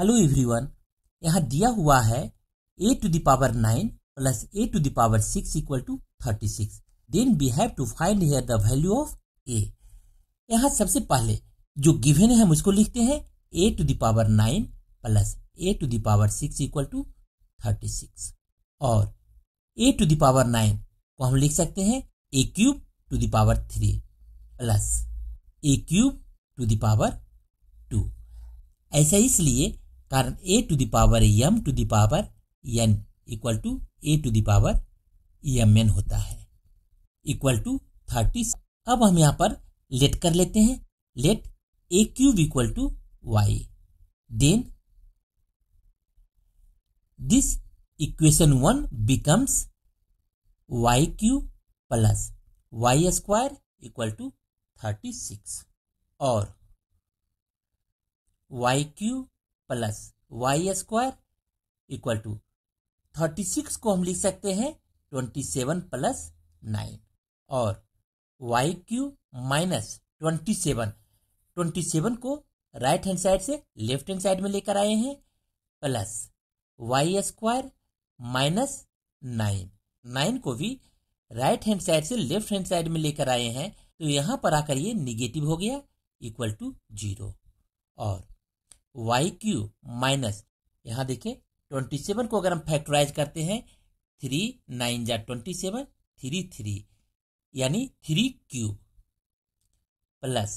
hello everyone यहाँ दिया हुआ है a to the power nine plus a to the power six equal to thirty six then we have to find here the value of a यहाँ सबसे पहले जो given है हम उसको लिखते हैं a to the power nine plus a to the power six equal to thirty six और ए टू दावर नाइन को हम लिख सकते हैं a cube to the power three plus a cube to the power two ऐसा इसलिए कारण a to the power m to the power power n equal to a to the power power m n होता है इक्वल टू थर्टी अब हम यहां पर late कर लेते हैं let a cube equal to y then this equation one becomes y cube plus y square equal to thirty six और y cube plus y square equal to thirty six को हम लिख सकते हैं ट्वेंटी सेवन प्लस नाइन और y cube minus twenty seven twenty seven को right hand side से left hand side में लेकर आए हैं plus y square minus nine nine को भी राइट हैंड साइड से लेफ्ट हैंड साइड में लेकर आए हैं तो यहां पर आकर ये निगेटिव हो गया इक्वल टू जीरो और वाई क्यू माइनस यहां देखिए ट्वेंटी सेवन को अगर हम फैक्टराइज करते हैं थ्री नाइन जा ट्वेंटी सेवन थ्री थ्री यानी three cube plus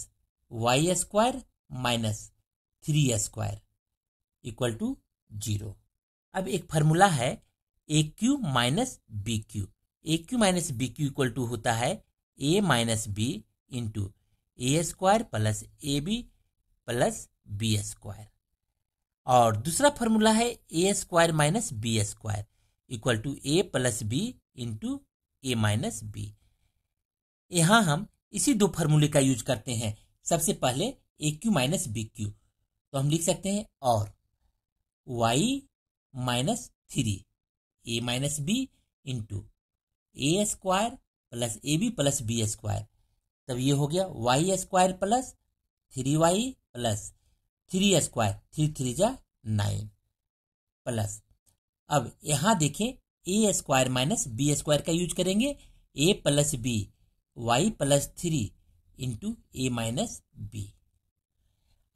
y square minus three square equal to zero अब एक फार्मूला है a cube minus b cube a cube minus b cube equal to होता है a minus b into a square plus a b plus b square और दूसरा formula है a square minus b square equal to a plus b into a minus B यहाँ हम इसी दो फॉर्मूले का यूज करते हैं सबसे पहले a cube minus b cube तो हम लिख सकते हैं और y minus three a minus b into a square plus a b plus b square तब ये हो गया y square plus three y plus three square three three जा नाइन प्लस अब यहां देखें a square minus b square का use करेंगे a plus b y plus three into a minus b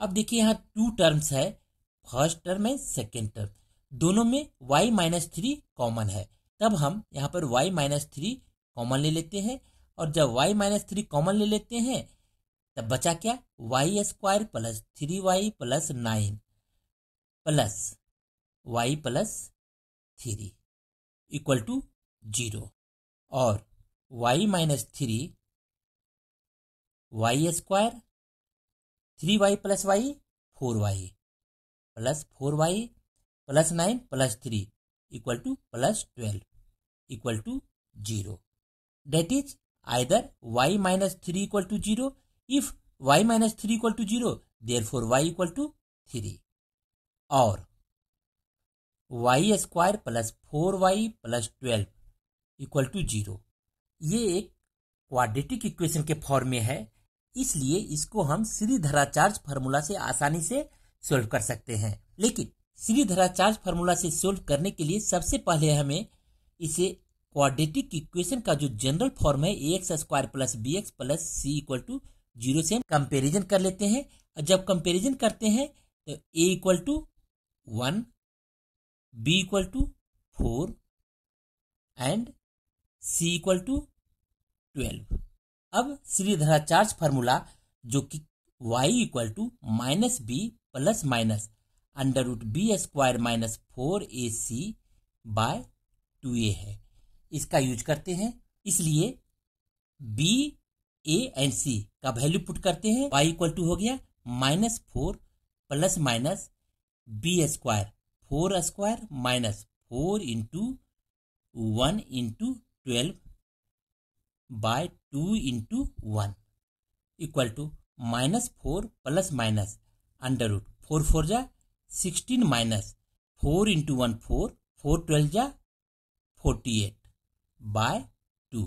अब देखिए यहाँ टू टर्म्स है first term and second term दोनों में वाई माइनस थ्री कॉमन है तब हम यहां पर वाई माइनस थ्री कॉमन ले लेते हैं और जब वाई माइनस थ्री कॉमन ले लेते हैं तब बचा क्या y square plus three y plus nine plus y plus three equal to zero और y minus three y square three y plus y four y plus four y plus nine plus three equal to plus twelve equal to zero that is either y minus three equal to zero if y minus three equal to zero therefore y equal to three और y square plus four y plus twelve equal to zero ये एक quadratic equation के form में है इसलिए इसको हम Shri Shridharacharya formula से आसानी से सोल्व कर सकते हैं लेकिन श्री धराचार्ज फार्मूला से सोल्व करने के लिए सबसे पहले हमें इसे क्वाड्रेटिक इक्वेशन का जो जनरल फॉर्म है a x square plus b x plus c equal to zero से हम कंपेरिजन कर लेते हैं और जब कंपेरिजन करते हैं तो a equal to one b equal to four and c equal to twelve अब श्रीधरा चार्ज फार्मूला जो कि y equal to minus b plus minus under root b square minus four a c by two a है इसका use करते हैं इसलिए B A and सी का value put करते हैं वाई इक्वल टू हो गया minus four plus minus b square four square minus four into one into twelve by two into one equal to minus four plus minus under root four four जा sixteen minus four into one four four twelve जा forty eight by two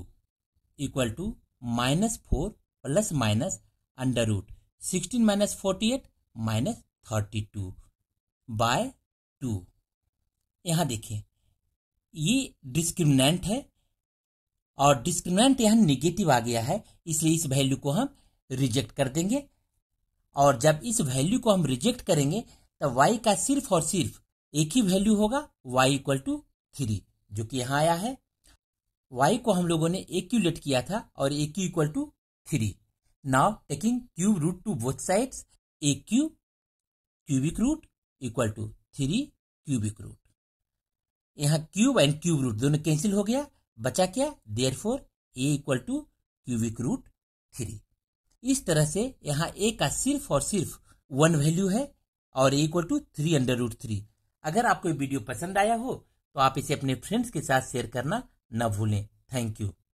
equal to minus four plus minus under root sixteen minus forty eight minus thirty two by two यहां देखिए ये discriminant है और discriminant यहां negative आ गया है इसलिए इस वैल्यू को हम रिजेक्ट कर देंगे और जब इस वैल्यू को हम रिजेक्ट करेंगे तो y का सिर्फ और सिर्फ एक ही वैल्यू होगा y इक्वल टू थ्री जो कि यहां आया है y को हम लोगों ने लेट किया था और a cube equal to three now taking cube root to both side a cube cubic root equal to three cubic root यहाँ क्यूब एंड क्यूब रूट दोनों कैंसिल हो गया बचा क्या therefore a equal to cubic root three इस तरह से यहाँ ए का सिर्फ और सिर्फ वन वैल्यू है और a equal to three under root three अगर आपको वीडियो पसंद आया हो तो आप इसे अपने फ्रेंड्स के साथ शेयर करना ना भूलें थैंक यू